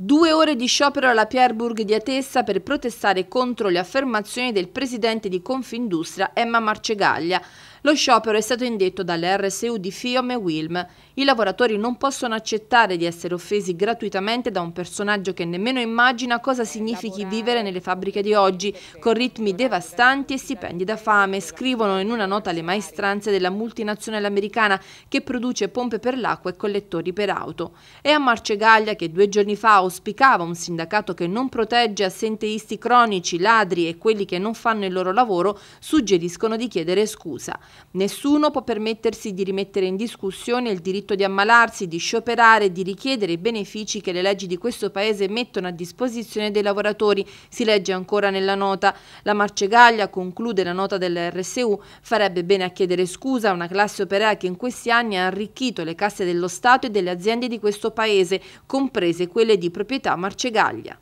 Due ore di sciopero alla Pierburg di Atessa per protestare contro le affermazioni del presidente di Confindustria Emma Marcegaglia. Lo sciopero è stato indetto dalle RSU di Fiom e Wilm. I lavoratori non possono accettare di essere offesi gratuitamente da un personaggio che nemmeno immagina cosa significhi vivere nelle fabbriche di oggi, con ritmi devastanti e stipendi da fame, scrivono in una nota le maestranze della multinazionale americana che produce pompe per l'acqua e collettori per auto. È a Marcegaglia, che due giorni fa auspicava un sindacato che non protegge assenteisti cronici, ladri e quelli che non fanno il loro lavoro, suggeriscono di chiedere scusa. Nessuno può permettersi di rimettere in discussione il diritto di ammalarsi, di scioperare, di richiedere i benefici che le leggi di questo Paese mettono a disposizione dei lavoratori, si legge ancora nella nota. La Marcegaglia, conclude la nota dell'RSU, farebbe bene a chiedere scusa a una classe operaia che in questi anni ha arricchito le casse dello Stato e delle aziende di questo Paese, comprese quelle di proprietà Marcegaglia.